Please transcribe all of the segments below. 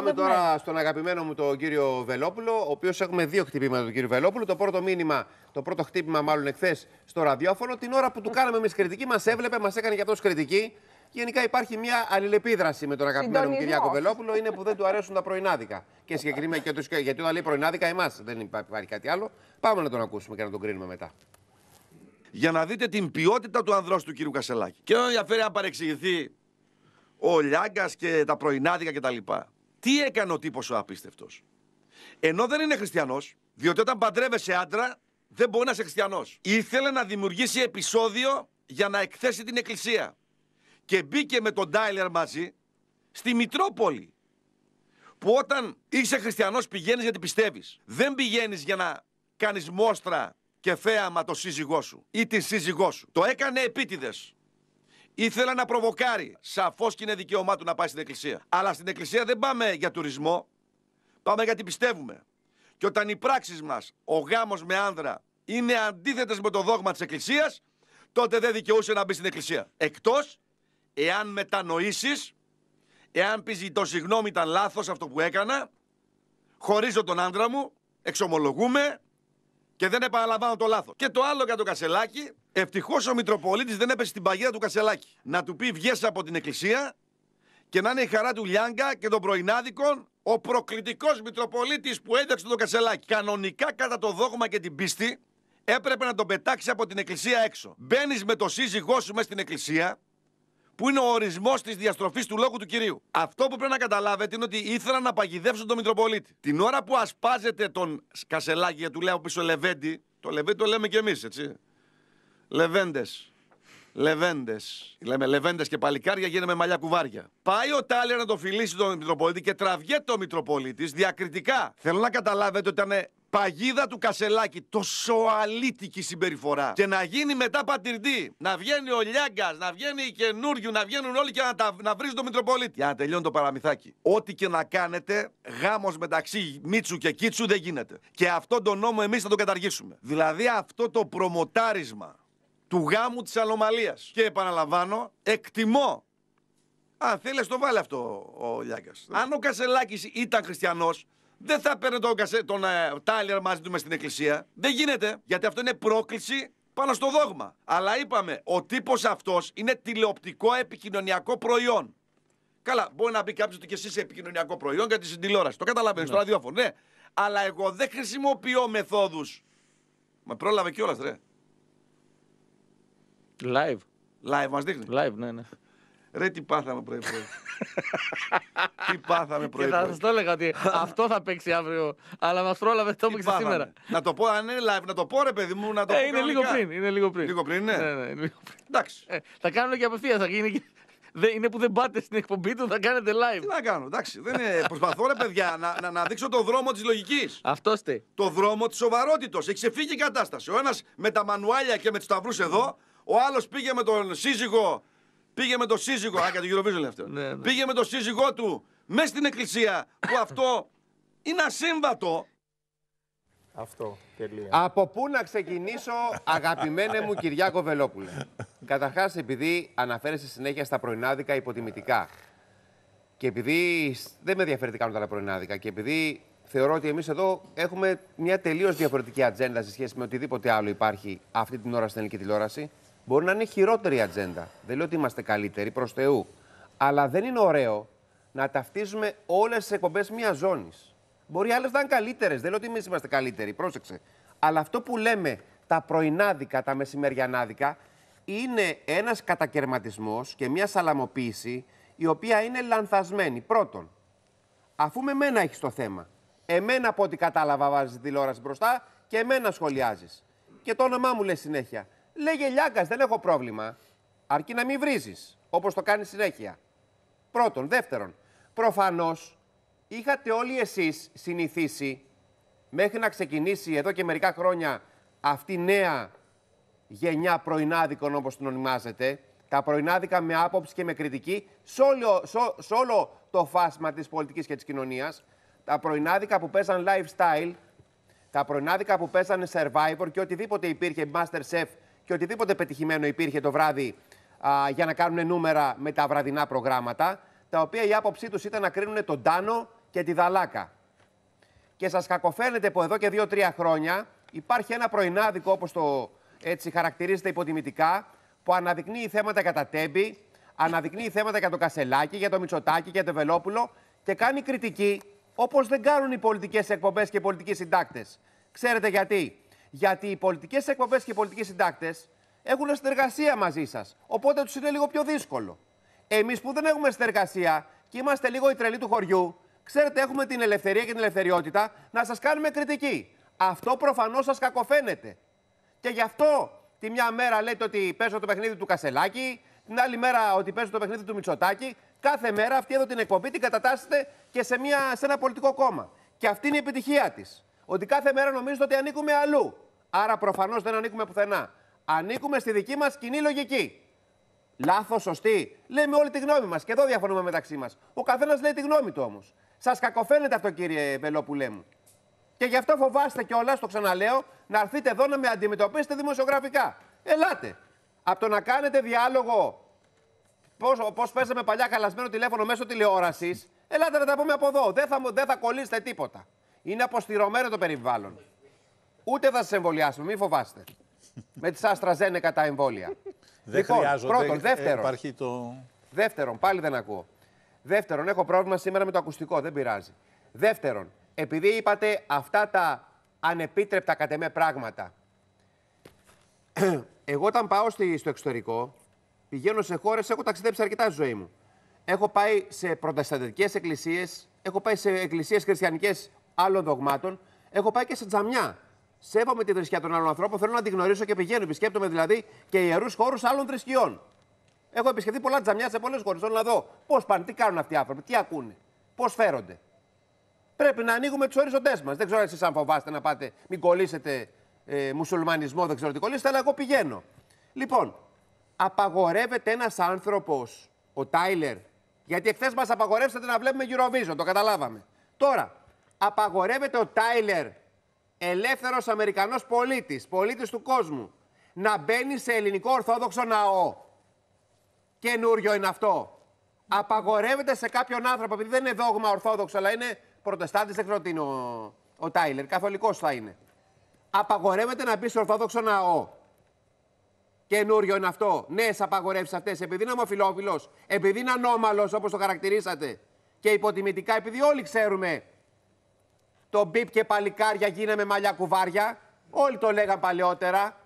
Πάμε τώρα στον αγαπημένο μου τον κύριο Βελόπουλο, ο οποίος έχουμε δύο χτυπήματα του κύριου Βελόπουλου. Το πρώτο μήνυμα, το πρώτο χτύπημα μάλλον εχθές στο ραδιόφωνο, την ώρα που του κάναμε εμείς κριτική, μας έβλεπε, μας έκανε και αυτός κριτική. Γενικά υπάρχει μια αλληλεπίδραση με τον αγαπημένο μου Κυριάκο Βελόπουλο, είναι που δεν του αρέσουν τα πρωινάδικα. Και συγκεκριμένα και τους, γιατί όταν λέει πρωινάδικα, εμάς δεν υπάρχει κάτι άλλο. Πάμε να τον ακούσουμε και να τον κρίνουμε μετά. Για να δείτε την ποιότητα του ανδρός του κύριου Κασελάκη. Και δεν ενδιαφέρει αν παρεξηγηθεί ο Λιάγκας και τα πρωινάδικα κτλ. Τι έκανε ο τύπος ο απίστευτος. Ενώ δεν είναι χριστιανός, διότι όταν παντρεύεσαι άντρα, δεν μπορεί να είσαι χριστιανός. Ήθελε να δημιουργήσει επεισόδιο για να εκθέσει την εκκλησία. Και μπήκε με τον Τάιλερ μαζί στη Μητρόπολη. Που όταν είσαι χριστιανός, πηγαίνεις γιατί πιστεύεις. Δεν πηγαίνεις για να κάνεις μόστρα και θέαμα το σύζυγό σου ή τη σύζυγό σου. Το έκανε επίτηδες. Ήθελα να προβοκάρει. Σαφώς και είναι δικαίωμά του να πάει στην εκκλησία. Αλλά στην εκκλησία δεν πάμε για τουρισμό. Πάμε γιατί πιστεύουμε. Και όταν οι πράξεις μας, ο γάμος με άνδρα, είναι αντίθετες με το δόγμα της εκκλησίας, τότε δεν δικαιούσε να μπει στην εκκλησία. Εκτός εάν μετανοήσεις, εάν πεις το συγγνώμη ήταν λάθος αυτό που έκανα, χωρίζω τον άνδρα μου, εξομολογούμε, και δεν επαναλαμβάνω το λάθος. Και το άλλο για το κασελάκι, ευτυχώς ο Μητροπολίτης δεν έπεσε στην παγίδα του κασελάκι, Να του πει βγες από την εκκλησία και να είναι η χαρά του Λιάγκα και των πρωινάδικων ο προκλητικός Μητροπολίτης που ένταξε το κασελάκι, Κανονικά κατά το δόγμα και την πίστη έπρεπε να τον πετάξει από την εκκλησία έξω. Μπαίνεις με το σύζυγό σου μέσα στην εκκλησία, που είναι ο ορισμός της διαστροφής του λόγου του κυρίου. Αυτό που πρέπει να καταλάβετε είναι ότι ήθελαν να παγιδεύσουν τον Μητροπολίτη. Την ώρα που ασπάζεται τον Κασελάκη, γιατί του λέω πίσω Λεβέντη, το Λεβέντη το λέμε κι εμείς, έτσι. Λεβέντες. Λεβέντες. Λέμε Λεβέντες και παλικάρια με μαλλιά κουβάρια. Πάει ο Τάλερ να το φιλήσει τον Μητροπολίτη και τραβιέται ο Μητροπολίτης διακριτικά. Θέλω να καταλάβετε ότι ήταν Παγίδα του Κασελάκη. Τόσο αλήτικη συμπεριφορά. Και να γίνει μετά πατηρτή. Να βγαίνει ο Λιάγκας, να βγαίνει η καινούριου, να βγαίνουν όλοι και να, τα, να το Μητροπολίτη. Για να τελειώνει το παραμυθάκι. Ό,τι και να κάνετε, γάμος μεταξύ Μίτσου και Κίτσου δεν γίνεται. Και αυτό τον νόμο εμείς θα τον καταργήσουμε. Δηλαδή αυτό το προμοτάρισμα του γάμου της ανομαλίας. Και επαναλαμβάνω, εκτιμώ αν θέλεις, το βάλει αυτό ο Λιάγκας. Αν ο Κασελάκης ήταν χριστιανός, δεν θα παίρνει τον, κασέ, ε, μαζί του μες στην εκκλησία. Δεν γίνεται. Γιατί αυτό είναι πρόκληση πάνω στο δόγμα. Αλλά είπαμε, ο τύπος αυτός είναι τηλεοπτικό επικοινωνιακό προϊόν. Καλά, μπορεί να μπει κάποιος ότι και εσύ είσαι επικοινωνιακό προϊόν γιατί στην τηλεόραση. Το καταλαβαίνεις, ναι. το ραδιόφωνο, ναι. Αλλά εγώ δεν χρησιμοποιώ μεθόδους. Με πρόλαβε κιόλας, ρε. Live. Live μας δείχνει. Live, ναι, ναι. Ρε τι πάθαμε πρωί πρωί. τι πάθαμε πρωί. Και θα σας το έλεγα ότι αυτό θα παίξει αύριο. Αλλά μας πρόλαβε το έπαιξε σήμερα. Να το πω, αν είναι live, να το πω ρε παιδί μου, να το ε, Είναι λίγο πριν. Είναι λίγο πριν. Λίγο πριν, ναι. ναι, ναι είναι λίγο πριν. Εντάξει. Ε, θα κάνουμε και απευθεία. Θα γίνει και... είναι που δεν πάτε στην εκπομπή του, θα κάνετε live. Τι να κάνω, εντάξει. Δεν είναι... Προσπαθώ, ρε παιδιά, να, να, να δείξω το δρόμο της λογικής. Αυτό στε. Το δρόμο της σοβαρότητος. Έχει ξεφύγει η κατάσταση. Ο ένας με τα μανουάλια και με τους σταυρούς εδώ, ο άλλος πήγε με τον σύζυγο Πήγε με τον σύζυγο. Α, το ναι, ναι. Πήγε με το σύζυγό του μέσα στην εκκλησία. Που αυτό είναι ασύμβατο. Αυτό. Τελεία. Από πού να ξεκινήσω, αγαπημένε μου Κυριάκο Βελόπουλε. Καταρχάς, επειδή αναφέρεσαι συνέχεια στα πρωινάδικα υποτιμητικά. Και επειδή δεν με ενδιαφέρει τι κάνουν τα πρωινάδικα. Και επειδή θεωρώ ότι εμείς εδώ έχουμε μια τελείως διαφορετική ατζέντα σε σχέση με οτιδήποτε άλλο υπάρχει αυτή την ώρα στην ελληνική τηλεόραση. Μπορεί να είναι χειρότερη η ατζέντα. Δεν λέω ότι είμαστε καλύτεροι, προς Θεού. Αλλά δεν είναι ωραίο να ταυτίζουμε όλες τις εκπομπές μιας ζώνης. Μπορεί άλλες να είναι καλύτερες. Δεν λέω ότι εμείς είμαστε καλύτεροι, πρόσεξε. Αλλά αυτό που λέμε τα πρωινάδικα, τα μεσημεριανάδικα, είναι ένας κατακαιρματισμός και μια σαλαμοποίηση η οποία είναι λανθασμένη. Πρώτον, αφού με μένα έχεις το θέμα, εμένα από ό,τι κατάλαβα βάζεις τηλεόραση μπροστά και εμένα σχολιάζεις. Και το όνομά μου λέει συνέχεια. Λέγε Λιάγκας, δεν έχω πρόβλημα. Αρκεί να μην βρίζεις, όπως το κάνεις συνέχεια. Πρώτον. Δεύτερον, προφανώς είχατε όλοι εσείς συνηθίσει μέχρι να ξεκινήσει εδώ και μερικά χρόνια αυτή η νέα γενιά πρωινάδικων όπως την ονομάζετε. τα πρωινάδικα με άποψη και με κριτική σε όλο, το φάσμα της πολιτικής και της κοινωνίας. τα πρωινάδικα που παίζαν lifestyle, τα πρωινάδικα που παίζαν Survivor και οτιδήποτε υπήρχε master Masterchef και οτιδήποτε πετυχημένο υπήρχε το βράδυ για να κάνουν νούμερα με τα βραδινά προγράμματα, τα οποία η άποψή τους ήταν να κρίνουν τον Τάνο και τη Δαλάκα. Και σας κακοφαίνεται που εδώ και δύο-τρία χρόνια υπάρχει ένα πρωινάδικο, όπως το έτσι χαρακτηρίζεται υποτιμητικά, που αναδεικνύει θέματα κατά τέμπη, αναδεικνύει θέματα για το Κασελάκι, για το Μητσοτάκι, για το Βελόπουλο και κάνει κριτική όπως δεν κάνουν οι πολιτικές εκπομπές και οι πολιτικοί συντάκτες. Ξέρετε γιατί. Γιατί οι πολιτικές εκπομπές και οι πολιτικοί συντάκτες έχουν συνεργασία μαζί σας. Οπότε τους είναι λίγο πιο δύσκολο. Εμείς που δεν έχουμε συνεργασία και είμαστε λίγο οι τρελοί του χωριού, ξέρετε, έχουμε την ελευθερία και την ελευθεριότητα να σας κάνουμε κριτική. Αυτό προφανώς σας κακοφαίνεται. Και γι' αυτό τη μια μέρα λέτε ότι παίζω το παιχνίδι του Κασελάκη, την άλλη μέρα ότι παίζω το παιχνίδι του Μητσοτάκη. Κάθε μέρα αυτή εδώ την εκπομπή την κατατάσσετε και σε, μια, σε ένα πολιτικό κόμμα. Και αυτή είναι η επιτυχία της ότι κάθε μέρα νομίζετε ότι ανήκουμε αλλού. Άρα προφανώς δεν ανήκουμε πουθενά. Ανήκουμε στη δική μας κοινή λογική. Λάθος, σωστή. Λέμε όλη τη γνώμη μας και εδώ διαφωνούμε μεταξύ μας. Ο καθένας λέει τη γνώμη του όμως. Σας κακοφαίνεται αυτό, κύριε Βελόπουλέ μου. Και γι' αυτό φοβάστε κιόλας, το ξαναλέω, να έρθετε εδώ να με αντιμετωπίσετε δημοσιογραφικά. Ελάτε. Από το να κάνετε διάλογο πώς φέσαμε παίζαμε παλιά καλασμένο τηλέφωνο μέσω τηλεόρασης, ελάτε να τα πούμε από εδώ. Δεν θα, δεν θα κολλήσετε τίποτα. Είναι αποστηρωμένο το περιβάλλον. Ούτε θα σας εμβολιάσουμε, μην φοβάστε. Με τι άστρα ζένεκα τα εμβόλια. Δεν λοιπόν, χρειάζονται. Πρώτον, ε, δεύτερον. Το... Δεύτερον, πάλι δεν ακούω. Δεύτερον, έχω πρόβλημα σήμερα με το ακουστικό, δεν πειράζει. Δεύτερον, επειδή είπατε αυτά τα ανεπίτρεπτα κατ' εμέ πράγματα. Εγώ όταν πάω στο εξωτερικό, πηγαίνω σε χώρες, έχω ταξιδέψει αρκετά στη ζωή μου. Έχω πάει σε προτεσταντικές εκκλησίες, έχω πάει σε εκκλησίες χριστιανικές άλλων δογμάτων, έχω πάει και σε τζαμιά. Σέβομαι τη θρησκεία των άλλων ανθρώπων, θέλω να την γνωρίσω και πηγαίνω. Επισκέπτομαι δηλαδή και ιερούς χώρους άλλων θρησκειών. Έχω επισκεφθεί πολλά τζαμιά σε πολλές χώρες. Θέλω να δω πώς πάνε, τι κάνουν αυτοί οι άνθρωποι, τι ακούνε, πώς φέρονται. Πρέπει να ανοίγουμε τους οριζοντές μας. Δεν ξέρω εσείς αν φοβάστε να πάτε, μην κολλήσετε ε, μουσουλμανισμό, δεν ξέρω τι κολλήσετε, αλλά εγώ πηγαίνω. Λοιπόν, απαγορεύεται ένας άνθρωπος, ο Τάιλερ, γιατί εχθές μας απαγορεύσατε να βλέπουμε Eurovision, το καταλάβαμε. Τώρα, απαγορεύεται ο Τάιλερ, ελεύθερος Αμερικανός πολίτης, πολίτης του κόσμου, να μπαίνει σε ελληνικό ορθόδοξο ναό. Καινούριο είναι αυτό. Απαγορεύεται σε κάποιον άνθρωπο, επειδή δεν είναι δόγμα ορθόδοξο, αλλά είναι Προτεστάτη, δεν ξέρω τι είναι ο, ο Τάιλερ, καθολικός θα είναι. Απαγορεύεται να μπει σε ορθόδοξο ναό. Καινούριο είναι αυτό. Νέες απαγορεύσεις αυτές, επειδή είναι ομοφυλόφιλος, επειδή είναι ανώμαλος όπως το χαρακτηρίσατε και υποτιμητικά, επειδή όλοι ξέρουμε το μπίπ και παλικάρια γίναμε μαλλιά κουβάρια. Όλοι το λέγαν παλαιότερα.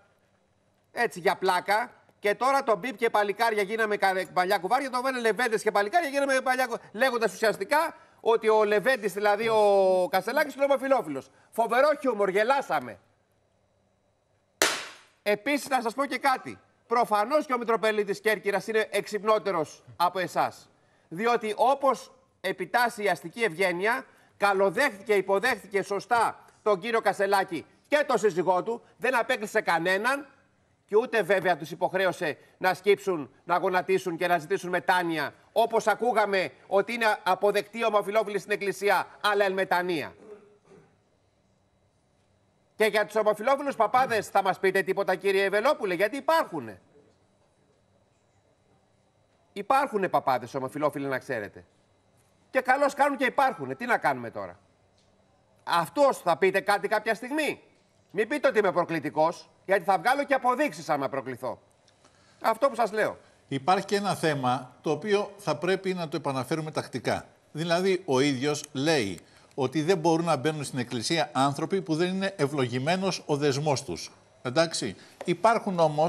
Έτσι για πλάκα. Και τώρα το μπίπ και παλικάρια γίναμε μαλλιά κουβάρια. Το Λεβέντες λεβέντες και παλικάρια γίναμε παλιά κουβάρια. Λέγοντας ουσιαστικά ότι ο Λεβέντης, δηλαδή ο Καστελάκης, είναι ομοφυλόφιλος. Φοβερό χιούμορ, γελάσαμε. Επίσης, να σας πω και κάτι. Προφανώς και ο Μητροπέλητη Κέρκυρας είναι εξυπνότερος από εσάς. Διότι όπως επιτάσσει η αστική ευγένεια, καλοδέχθηκε, υποδέχθηκε σωστά τον κύριο Κασελάκη και τον σύζυγό του, δεν απέκλεισε κανέναν και ούτε βέβαια τους υποχρέωσε να σκύψουν, να γονατίσουν και να ζητήσουν μετάνοια, όπως ακούγαμε ότι είναι αποδεκτή ομοφιλόφιλη στην Εκκλησία, αλλά μετανία. Και για τους ομοφιλόφιλους παπάδες θα μας πείτε τίποτα κύριε Ευελόπουλε, γιατί υπάρχουν. Υπάρχουν παπάδες ομοφιλόφιλοι να ξέρετε. Και καλώς κάνουν και υπάρχουν. Ε, τι να κάνουμε τώρα. Αυτός θα πείτε κάτι κάποια στιγμή. Μην πείτε ότι είμαι προκλητικός, γιατί θα βγάλω και αποδείξεις με προκληθώ. Αυτό που σας λέω. Υπάρχει και ένα θέμα το οποίο θα πρέπει να το επαναφέρουμε τακτικά. Δηλαδή, ο ίδιος λέει ότι δεν μπορούν να μπαίνουν στην εκκλησία άνθρωποι που δεν είναι ευλογημένος ο δεσμός τους. Εντάξει. Υπάρχουν όμως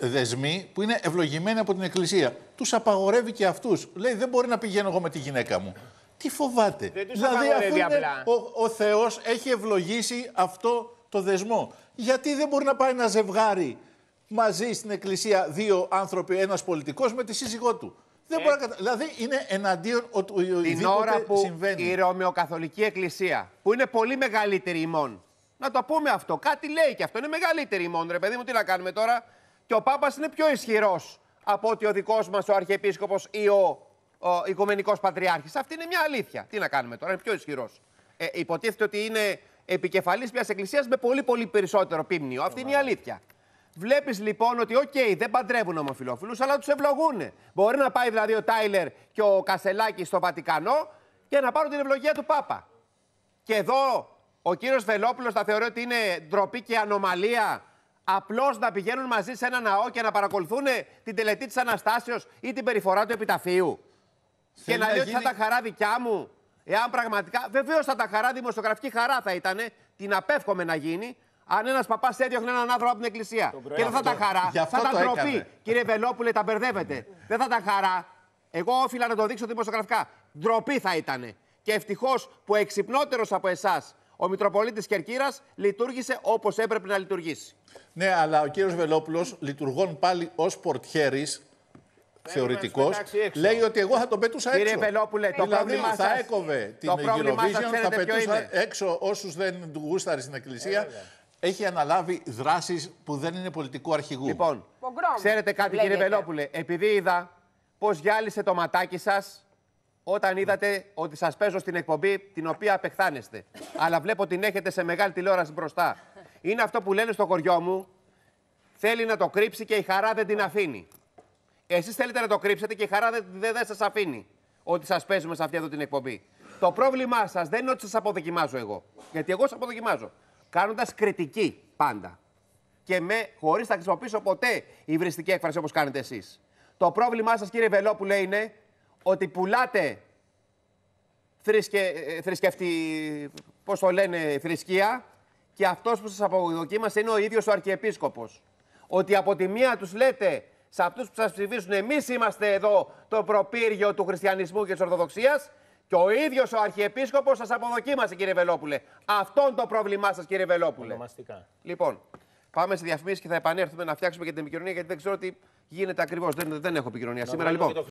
δεσμοί που είναι ευλογημένοι από την εκκλησία τους απαγορεύει και αυτούς. Λέει, δεν μπορεί να πηγαίνω εγώ με τη γυναίκα μου. Τι φοβάται. Δεν τους δηλαδή, απλά. ο, ο Θεός έχει ευλογήσει αυτό το δεσμό. Γιατί δεν μπορεί να πάει ένα ζευγάρι μαζί στην εκκλησία δύο άνθρωποι, ένας πολιτικός με τη σύζυγό του. Δεν ε. μπορεί να κατα... Δηλαδή είναι εναντίον ότι Την ώρα που συμβαίνει. η Ρωμαιοκαθολική Εκκλησία, που είναι πολύ μεγαλύτερη ημών, να το πούμε αυτό, κάτι λέει και αυτό, είναι μεγαλύτερη ημών, ρε παιδί μου, τι να κάνουμε τώρα. Και ο Πάπας είναι πιο ισχυρός από ότι ο δικός μας ο Αρχιεπίσκοπος ή ο, ο Οικουμενικός Πατριάρχης. Αυτή είναι μια αλήθεια. Τι να κάνουμε τώρα, είναι πιο ισχυρός. Ε, υποτίθεται ότι είναι επικεφαλής μιας εκκλησίας με πολύ πολύ περισσότερο πίμνιο. Αυτή είναι η αλήθεια. Βλέπεις λοιπόν ότι, οκ, okay, δεν παντρεύουν ομοφυλόφιλους, αλλά τους ευλογούν. Μπορεί να πάει δηλαδή ο Τάιλερ και ο Κασελάκης στο Βατικανό και να πάρουν την ευλογία του Πάπα. Και εδώ ο κύριος Φελόπουλο θα θεωρεί ότι είναι ντροπή και ανομαλία απλώς να πηγαίνουν μαζί σε ένα ναό και να παρακολουθούν την τελετή της Αναστάσεως ή την περιφορά του επιταφείου. και να, λέει ότι θα τα χαρά δικιά μου. Εάν πραγματικά. Βεβαίως θα τα χαρά, δημοσιογραφική χαρά θα ήταν. Την απέφχομαι να γίνει. Αν ένας παπάς έδιωχνε έναν άνθρωπο από την εκκλησία. και δεν θα τα χαρά. Θα τα ντροπή. Κύριε Βελόπουλε, τα μπερδεύετε. δεν θα τα χαρά. Εγώ όφιλα να το δείξω δημοσιογραφικά. Ντροπή θα ήταν. Και ευτυχώς που εξυπνότερος από εσάς ο Μητροπολίτης Κερκύρας λειτουργήσε όπως έπρεπε να λειτουργήσει. Ναι, αλλά ο κύριος Βελόπουλος, λειτουργών πάλι ως πορτιέρης, θεωρητικό, λέει ότι εγώ θα τον πέτουσα έξω. Κύριε Βελόπουλε, το δηλαδή, πρόβλημα θα έκοβε την Eurovision, θα πετούσα έξω όσους δεν του γούσταρε στην εκκλησία. Ε, Έχει αναλάβει δράσεις που δεν είναι πολιτικού αρχηγού. Λοιπόν, ξέρετε κάτι, κύριε Βελόπουλε, επειδή είδα πώς γυάλισε το ματάκι σας όταν είδατε ότι σας παίζω στην εκπομπή την οποία απεχθάνεστε. Αλλά βλέπω την έχετε σε μεγάλη τηλεόραση μπροστά. Είναι αυτό που λένε στο χωριό μου. Θέλει να το κρύψει και η χαρά δεν την αφήνει. Εσείς θέλετε να το κρύψετε και η χαρά δεν, δεν, δεν σας αφήνει ότι σας παίζουμε σε αυτή εδώ την εκπομπή. Το πρόβλημά σας δεν είναι ότι σας αποδοκιμάζω εγώ. Γιατί εγώ σας αποδοκιμάζω. Κάνοντας κριτική πάντα. Και με χωρίς να χρησιμοποιήσω ποτέ η έκφραση όπως κάνετε εσείς. Το πρόβλημά σας, κύριε Βελόπουλε, είναι ότι πουλάτε θρησκε, ε, θρησκευτή, πώς το λένε, θρησκεία και αυτός που σας αποδοκίμασε είναι ο ίδιος ο Αρχιεπίσκοπος. Ότι από τη μία τους λέτε σε αυτούς που σας ψηφίσουν εμείς είμαστε εδώ το προπύργιο του χριστιανισμού και της Ορθοδοξίας και ο ίδιος ο Αρχιεπίσκοπος σας αποδοκίμασε, κύριε Βελόπουλε. Αυτό είναι το πρόβλημά σας, κύριε Βελόπουλε. Λοιπόν, πάμε σε διαφημίσεις και θα επανέλθουμε να φτιάξουμε και την επικοινωνία, γιατί δεν ξέρω τι γίνεται ακριβώς. Δεν, δεν έχω επικοινωνία σήμερα. Λοιπόν.